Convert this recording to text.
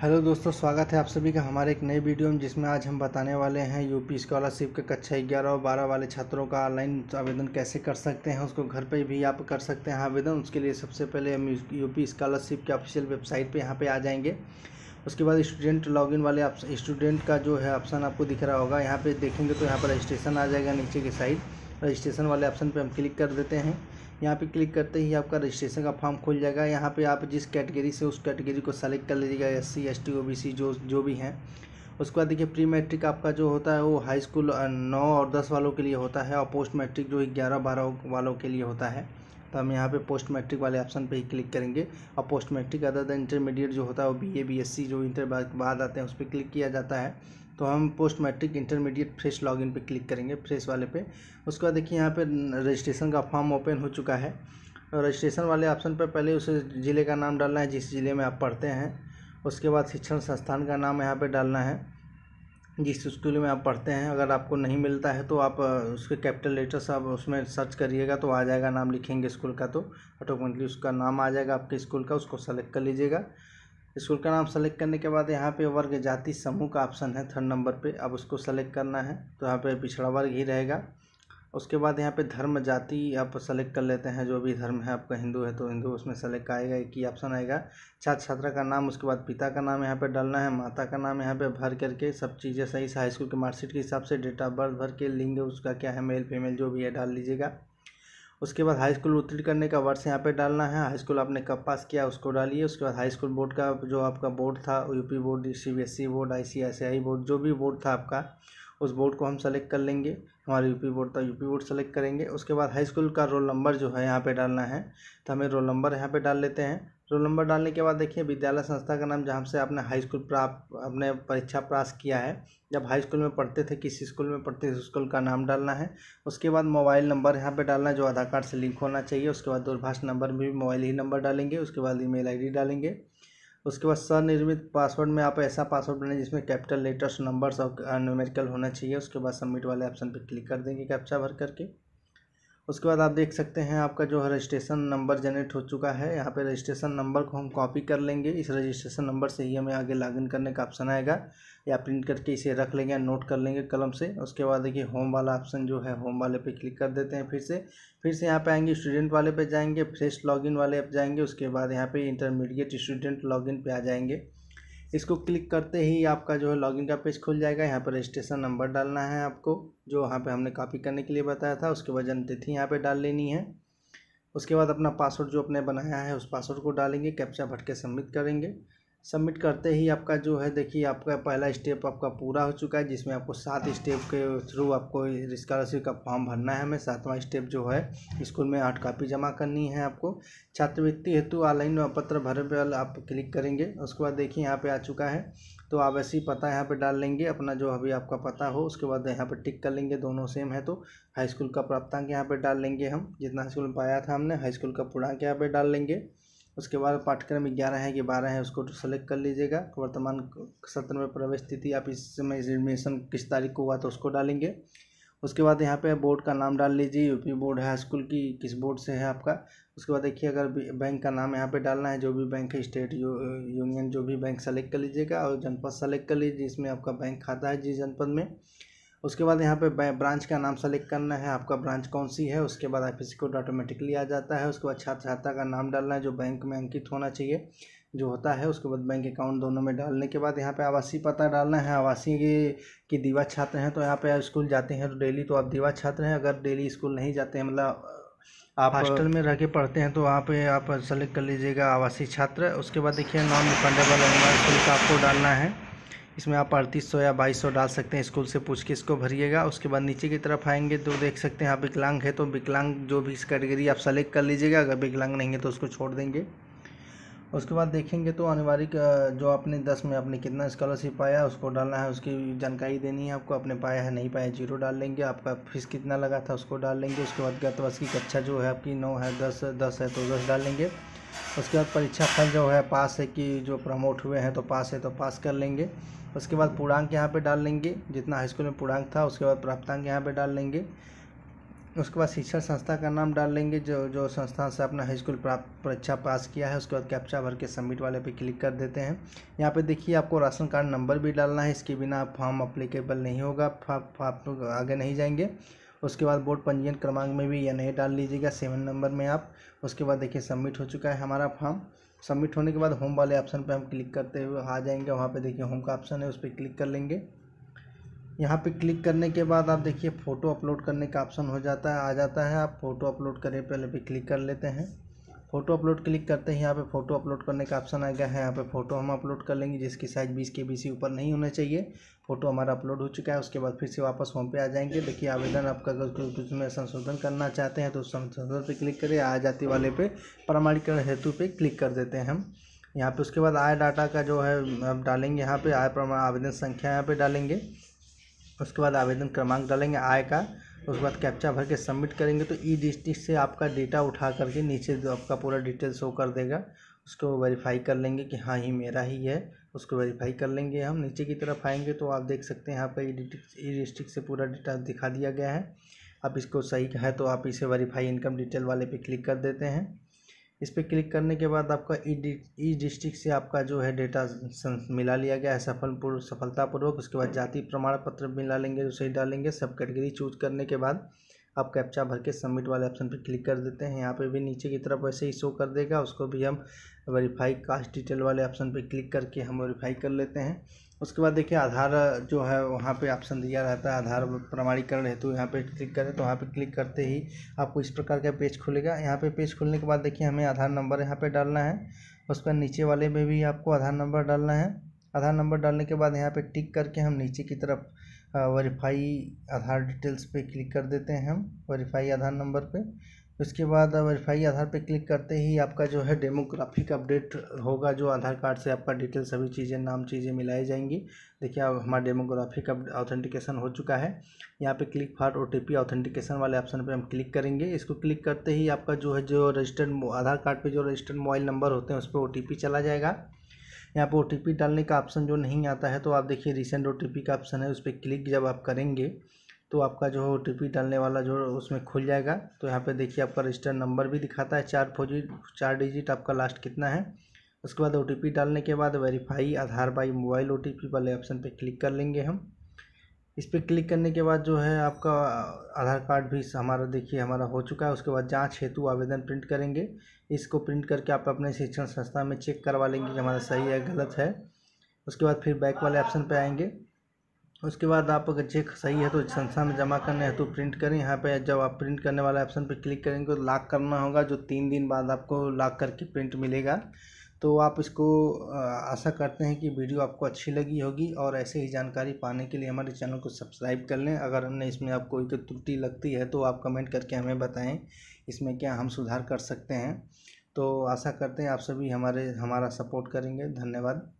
hello दोस्तों स्वागत है आप सभी का हमारे एक नए वीडियो में जिसमें आज हम बताने वाले हैं यूपी स्कॉलरशिप के कक्षा ग्यारह और बारह वाले छात्रों का ऑनलाइन आवेदन कैसे कर सकते हैं उसको घर पे भी आप कर सकते हैं आवेदन उसके लिए सबसे पहले हम यूपी स्कॉलरशिप के ऑफिशियल वेबसाइट पे यहाँ पे आ जाएंगे उसके बाद स्टूडेंट लॉग वाले स्टूडेंट का जो है ऑप्शन आपको दिख रहा होगा यहाँ पर देखेंगे तो यहाँ पर रजिस्ट्रेशन आ जाएगा नीचे की साइड रजिस्ट्रेशन वाले ऑप्शन पर हम क्लिक कर देते हैं यहाँ पे क्लिक करते ही आपका रजिस्ट्रेशन का फॉर्म खुल जाएगा यहाँ पे आप जिस कैटेगरी से उस कैटेगरी को सेलेक्ट कर लीजिएगा S C S T O B C जो जो भी हैं उसके बाद देखिए प्री मैट्रिक आपका जो होता है वो हाई स्कूल नौ और दस वालों के लिए होता है और पोस्ट मैट्रिक जो ग्यारह बारह वालों के लिए होता है तो हम यहाँ पे पोस्ट मैट्रिक वाले ऑप्शन पे ही क्लिक करेंगे और post matric other than intermediate जो होता है वो B A B S C जो इंटर बाद आते हैं उस पर क्लिक किया जाता है तो हम post matric intermediate fresh login पे क्लिक करेंगे फ्रेश वाले पे उसके बाद देखिए यहाँ पे रजिस्ट्रेशन का फॉर्म ओपन हो चुका है और रजिस्ट्रेशन वाले ऑप्शन पर पहले उस ज़िले का नाम डालना है जिस ज़िले में आप पढ़ते हैं उसके बाद शिक्षण संस्थान का नाम यहाँ पर डालना है जिस स्कूल में आप पढ़ते हैं अगर आपको नहीं मिलता है तो आप उसके कैपिटल लेटर्स आप उसमें सर्च करिएगा तो आ जाएगा नाम लिखेंगे स्कूल का तो ऑटोमेटिकली उसका नाम आ जाएगा आपके स्कूल का उसको सेलेक्ट कर लीजिएगा स्कूल का नाम सेलेक्ट करने के बाद यहाँ पे वर्ग जाति समूह का ऑप्शन है थर्ड नंबर पे अब उसको सेलेक्ट करना है तो यहाँ पे पिछड़ा वर्ग ही रहेगा उसके बाद यहाँ पे धर्म जाति आप सेलेक्ट कर लेते हैं जो भी धर्म है आपका हिंदू है तो हिंदू उसमें सेलेक्ट आएगा एक ही ऑप्शन आएगा छात्र छात्रा का नाम उसके बाद पिता का नाम यहाँ पे डालना है माता का नाम यहाँ पे भर करके सब चीज़ें सही से हाई स्कूल के मार्कशीट के हिसाब से डेट ऑफ बर्थ भर के लिंग उसका क्या है मेल फीमेल जो भी है डाल लीजिएगा उसके बाद हाई स्कूल उत्तीर्ण करने का वर्ष यहाँ पे डालना है हाई स्कूल आपने कब पास किया उसको डालिए उसके बाद हाई स्कूल बोर्ड का जो आपका बोर्ड था UP board CBSE board I board जो भी बोर्ड था आपका उस बोर्ड को हम सेलेक्ट कर लेंगे हमारा यूपी बोर्ड था यूपी बोर्ड सेलेक्ट करेंगे उसके बाद हाई स्कूल का रोल नंबर जो है यहाँ पर डालना है तो हमें रोल नंबर यहाँ पर डाल लेते हैं रोल नंबर डालने के बाद देखिए विद्यालय संस्था का नाम जहाँ से आपने हाई स्कूल प्राप्त अपने परीक्षा पास किया है जब हाई स्कूल में पढ़ते थे किस स्कूल में पढ़ते थे स्कूल का नाम डालना है उसके बाद मोबाइल नंबर यहाँ पे डालना है जो आधार कार्ड से लिंक होना चाहिए उसके बाद दूरभाष नंबर भी मोबाइल ही नंबर डालेंगे उसके बाद ई मेल डालेंगे उसके बाद स्वनिर्मित पासवर्ड में आप ऐसा पासवर्ड बनाए जिसमें कैपिटल लेटर्स नंबर्स और न्यूमेरिकल होना चाहिए उसके बाद सबमिट वाले ऑप्शन पर क्लिक कर देंगे कैप्चा भर करके उसके बाद आप देख सकते हैं आपका जो है रजिस्ट्रेशन नंबर जनरेट हो चुका है यहाँ पे रजिस्ट्रेशन नंबर को हम कॉपी कर लेंगे इस रजिस्ट्रेशन नंबर से ही हमें आगे लॉगिन करने का ऑप्शन आएगा या प्रिंट करके इसे रख लेंगे या नोट कर लेंगे कलम से उसके बाद देखिए होम वाला ऑप्शन जो है होम वाले पे क्लिक कर देते हैं फिर से फिर से यहाँ पे आएंगे स्टूडेंट वाले पे जाएंगे फ्रेश लॉगिन वाले ऐप जाएंगे उसके बाद यहाँ पे इंटरमीडिएट स्टूडेंट लॉगिन पे आ जाएंगे इसको क्लिक करते ही आपका जो है लॉगिन का पेज खुल जाएगा यहाँ पर रजिस्ट्रेशन नंबर डालना है आपको जो वहाँ पे हमने कॉपी करने के लिए बताया था उसके बाद जन्म तिथि यहाँ पे डाल लेनी है उसके बाद अपना पासवर्ड जो अपने बनाया है उस पासवर्ड को डालेंगे कैप्चा भटके सबमिट करेंगे सबमिट करते ही आपका जो है देखिए आपका पहला स्टेप आपका पूरा हो चुका है जिसमें आपको सात स्टेप के थ्रू आपको स्कॉलरशिप का फॉर्म भरना है हमें सातवां स्टेप जो है स्कूल में आठ कॉपी जमा करनी है आपको छात्रवृत्ति हेतु ऑनलाइन पत्र भरे पर आप क्लिक करेंगे उसके बाद देखिए यहाँ पे आ चुका है तो आप ऐसे ही पता यहाँ पर डाल लेंगे अपना जो अभी आपका पता हो उसके बाद यहाँ पर टिक कर लेंगे दोनों सेम है तो हाई स्कूल का प्राप्तांक यहाँ पर डाल लेंगे हम जितना हाई स्कूल में पाया था हमने हाई स्कूल का पूर्णांक यहाँ पर डाल लेंगे उसके बाद पाठ्यक्रम ग्यारह है कि बारह है उसको सेलेक्ट कर लीजिएगा वर्तमान सत्र में प्रवेश तिथि आप इस समय एडमिशन किस तारीख को हुआ तो उसको डालेंगे उसके बाद यहाँ पे बोर्ड का नाम डाल लीजिए यूपी बोर्ड है स्कूल की किस बोर्ड से है आपका उसके बाद देखिए अगर बैंक का नाम यहाँ पे डालना है जो भी बैंक है स्टेट यू, यूनियन जो भी बैंक सेलेक्ट कर लीजिएगा और जनपद सेलेक्ट कर लीजिए जिसमें आपका बैंक खाता है जिस जनपद में उसके बाद यहाँ पे ब्रांच का नाम सेलेक्ट करना है आपका ब्रांच कौन सी है उसके बाद आई कोड ऑटोमेटिकली आ जाता है उसके बाद छात्र छात्रा का नाम डालना है जो बैंक में अंकित होना चाहिए जो होता है उसके बाद बैंक अकाउंट दोनों में डालने के बाद यहाँ पे आवासीय पता डालना है आवासीय की दीवा छात्र हैं तो यहाँ पे स्कूल जाते हैं तो डेली तो आप दीवा छात्र हैं अगर डेली स्कूल नहीं जाते हैं मतलब आप हॉस्टल में रह के पढ़ते हैं तो वहाँ पे आप सेलेक्ट कर लीजिएगा आवासीय छात्र उसके बाद देखिए नॉन रिफंडेबल एनिमल शुल्क आपको डालना है इसमें आप अड़तीस सौ या बाईस सौ डाल सकते हैं स्कूल से पूछ के इसको भरिएगा उसके बाद नीचे की तरफ आएंगे तो देख सकते हैं आप विकलांग है तो विकलांग जो भी कैटेगरी आप सेलेक्ट कर लीजिएगा अगर विकलांग नहीं है तो उसको छोड़ देंगे उसके बाद देखेंगे तो अनिवार्य जो आपने दस में आपने कितना स्कॉलरशिप पाया उसको डालना है उसकी जानकारी देनी है आपको आपने पाया है नहीं पाया जीरो डाल लेंगे आपका फीस कितना लगा था उसको डाल लेंगे उसके बाद गत वर्ष की कक्षा जो है आपकी नौ है दस दस है तो दस डाल लेंगे उसके बाद परीक्षा फल जो है पास है कि जो प्रमोट हुए हैं तो पास है तो पास कर लेंगे उसके बाद पूर्णांक यहाँ पे डाल लेंगे जितना हाई स्कूल में पूर्णांक था उसके बाद प्राप्तांक यहाँ पे डाल लेंगे उसके बाद शिक्षण संस्था का नाम डाल लेंगे जो जो संस्था से अपना हाई स्कूल प्राप्त परीक्षा पास किया है उसके बाद कैप्चा भर के सबमिट वाले पे क्लिक कर देते हैं यहाँ पे देखिए आपको राशन कार्ड नंबर भी डालना है इसके बिना फॉर्म अप्लीकेबल नहीं होगा आप लोग आगे नहीं जाएंगे उसके बाद बोर्ड पंजीयन क्रमांक में भी या नहीं डाल लीजिएगा सेवन नंबर में आप उसके बाद देखिए सबमिट हो चुका है हमारा फॉर्म सबमिट होने के बाद होम वाले ऑप्शन पे हम क्लिक करते हुए आ जाएंगे वहाँ पे देखिए होम का ऑप्शन है उस पर क्लिक कर लेंगे यहाँ पे क्लिक करने के बाद आप देखिए फ़ोटो अपलोड करने का ऑप्शन हो जाता है आ जाता है आप फ़ोटो अपलोड करें पहले पे क्लिक कर लेते हैं फ़ोटो अपलोड क्लिक करते हैं यहाँ पे फ़ोटो अपलोड करने का ऑप्शन आ गया है हाँ, यहाँ पे फ़ोटो हम अपलोड कर लेंगे जिसकी साइज़ बीस के बी सी ऊपर नहीं होना चाहिए फ़ोटो हमारा अपलोड हो चुका है उसके बाद फिर से वापस होम पे आ जाएंगे देखिए आवेदन आपका अगर कुछ में संशोधन करना चाहते हैं तो संशोधन पे क्लिक करें आ जाती वाले पे प्रमाणीकरण हेतु पे क्लिक कर देते हैं हम यहाँ पर उसके बाद आय डाटा का जो है आप डालेंगे यहाँ पर आय प्रमाण आवेदन संख्या यहाँ पर डालेंगे उसके बाद आवेदन क्रमांक डालेंगे आय का उसके बाद कैप्चा भर के सबमिट करेंगे तो ई डिस्ट्रिक्ट से आपका डेटा उठा करके नीचे जो आपका पूरा डिटेल शो कर देगा उसको वेरीफाई कर लेंगे कि हाँ ही मेरा ही है उसको वेरीफाई कर लेंगे हम नीचे की तरफ आएंगे तो आप देख सकते हैं यहाँ पर ई डिस्ट्रिक्ट से पूरा डेटा दिखा दिया गया है अब इसको सही है तो आप इसे वेरीफाई इनकम डिटेल वाले पे क्लिक कर देते हैं इस पर क्लिक करने के बाद आपका ई ई डिस्ट्रिक्ट से आपका जो है डेटा मिला लिया गया है पूर्व सफलतापूर्वक उसके बाद जाति प्रमाण पत्र मिला लेंगे जो सही डालेंगे सब कैटेगरी चूज करने के बाद आप कैप्चा भर के सबमिट वाले ऑप्शन पर क्लिक कर देते हैं यहाँ पे भी नीचे की तरफ वैसे ही शो कर देगा उसको भी हम वेरीफाई कास्ट डिटेल वाले ऑप्शन पर क्लिक करके हम वेरीफाई कर लेते हैं उसके बाद देखिए आधार जो है वहाँ पे ऑप्शन दिया रहता है आधार प्रमाणीकरण हेतु यहाँ पे क्लिक करें तो वहाँ पे क्लिक करते ही आपको इस प्रकार का पेज खुलेगा यहाँ पे पेज खुलने के बाद देखिए हमें आधार नंबर यहाँ पे डालना है उसके नीचे वाले में भी आपको आधार नंबर डालना है आधार नंबर डालने के बाद यहाँ पर टिक करके हम नीचे की तरफ वेरीफाई आधार डिटेल्स पर क्लिक कर देते हैं हम वेरीफाई आधार नंबर पर उसके बाद वेरीफाई आधार पे क्लिक करते ही आपका जो है डेमोग्राफिक अपडेट होगा जो आधार कार्ड से आपका डिटेल सभी चीज़ें नाम चीज़ें मिलाई जाएंगी देखिए अब हमारा डेमोग्राफिक ऑथेंटिकेशन हो चुका है यहाँ पे click for O T authentication वाले ऑप्शन पे हम क्लिक करेंगे इसको क्लिक करते ही आपका जो है जो रजिस्टर्ड आधार कार्ड पर जो रजिस्टर्ड मोबाइल नंबर होते हैं उस पर ओ चला जाएगा यहाँ पर ओ डालने का ऑप्शन जो नहीं आता है तो आप देखिए रिसेंट ओ का ऑप्शन है उस पर क्लिक जब आप करेंगे तो आपका जो है ओ टी पी डालने वाला जो उसमें खुल जाएगा तो यहाँ पे देखिए आपका रजिस्टर नंबर भी दिखाता है चार फोजी चार डिजिट आपका लास्ट कितना है उसके बाद ओ टी पी डालने के बाद verify Aadhaar by mobile O T P वाले ऑप्शन पे क्लिक कर लेंगे हम इस पर क्लिक करने के बाद जो है आपका आधार कार्ड भी हमारा देखिए हमारा हो चुका है उसके बाद जांच हेतु आवेदन प्रिंट करेंगे इसको प्रिंट करके आप अपने शिक्षण संस्था में चेक करवा लेंगे कि हमारा सही है गलत है उसके बाद फिर बैक वाले ऑप्शन पे आएंगे उसके बाद आप अगर चेक सही है तो संस्था में जमा करने हेतु तो प्रिंट करें यहाँ पे जब आप प्रिंट करने वाला ऑप्शन पर क्लिक करेंगे तो लॉक करना होगा जो तीन दिन बाद आपको लॉक करके प्रिंट मिलेगा तो आप इसको आशा करते हैं कि वीडियो आपको अच्छी लगी होगी और ऐसे ही जानकारी पाने के लिए हमारे चैनल को सब्सक्राइब कर लें अगर हमने इसमें आपको कोई तो त्रुटि लगती है तो आप कमेंट करके हमें बताएं इसमें क्या हम सुधार कर सकते हैं तो आशा करते हैं आप सभी हमारे हमारा सपोर्ट करेंगे धन्यवाद